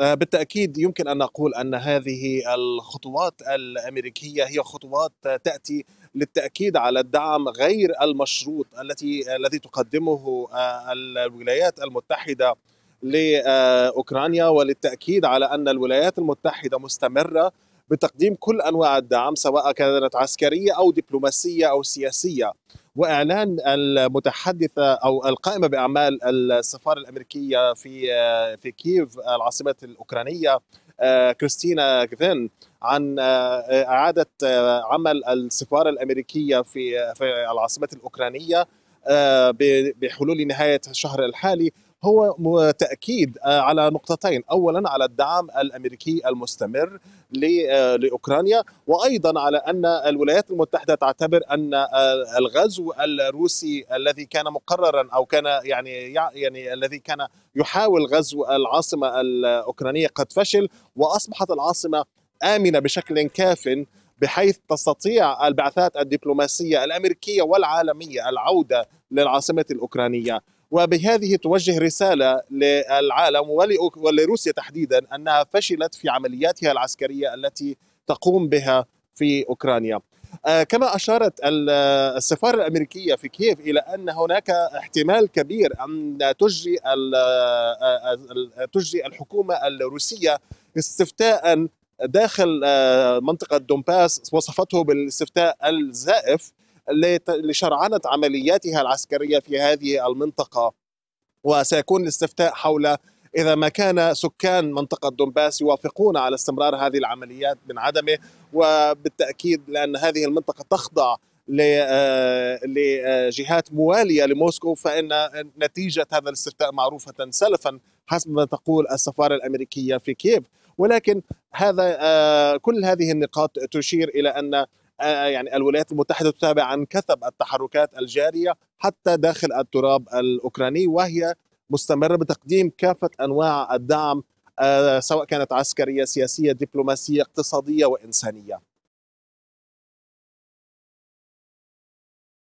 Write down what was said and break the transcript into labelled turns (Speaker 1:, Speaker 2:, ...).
Speaker 1: آه، بالتاكيد يمكن ان نقول ان هذه الخطوات الامريكيه هي خطوات تاتي للتاكيد على الدعم غير المشروط التي الذي تقدمه آه، الولايات المتحده لاوكرانيا وللتاكيد على ان الولايات المتحده مستمره بتقديم كل انواع الدعم سواء كانت عسكريه او دبلوماسيه او سياسيه واعلان المتحدثه او القائمه باعمال السفاره الامريكيه في في كييف العاصمه الاوكرانيه كريستينا كفين عن اعاده عمل السفاره الامريكيه في في العاصمه الاوكرانيه آه، بحلول نهاية الشهر الحالي هو تأكيد آه، على نقطتين أولا على الدعم الأمريكي المستمر آه، لأوكرانيا وأيضا على أن الولايات المتحدة تعتبر أن الغزو الروسي الذي كان مقررا أو كان يعني يعني الذي كان يحاول غزو العاصمة الأوكرانية قد فشل وأصبحت العاصمة آمنة بشكل كاف بحيث تستطيع البعثات الدبلوماسية الأمريكية والعالمية العودة للعاصمة الأوكرانية وبهذه توجه رسالة للعالم ولروسيا تحديدا أنها فشلت في عملياتها العسكرية التي تقوم بها في أوكرانيا آه، كما أشارت السفارة الأمريكية في كييف إلى أن هناك احتمال كبير أن تجري آه، آه، تجري الحكومة الروسية استفتاء داخل آه، منطقة دومباس وصفته بالاستفتاء الزائف لشرعنة عملياتها العسكرية في هذه المنطقة وسيكون الاستفتاء حول إذا ما كان سكان منطقة دومباس يوافقون على استمرار هذه العمليات من عدمه وبالتأكيد لأن هذه المنطقة تخضع آه، لجهات مواليه لموسكو فان نتيجه هذا الاستفتاء معروفه سلفا حسب ما تقول السفاره الامريكيه في كييف ولكن هذا آه، كل هذه النقاط تشير الى ان آه، يعني الولايات المتحده تتابع عن كثب التحركات الجاريه حتى داخل التراب الاوكراني وهي مستمره بتقديم كافه انواع الدعم سواء كانت عسكريه سياسيه دبلوماسيه اقتصاديه وانسانيه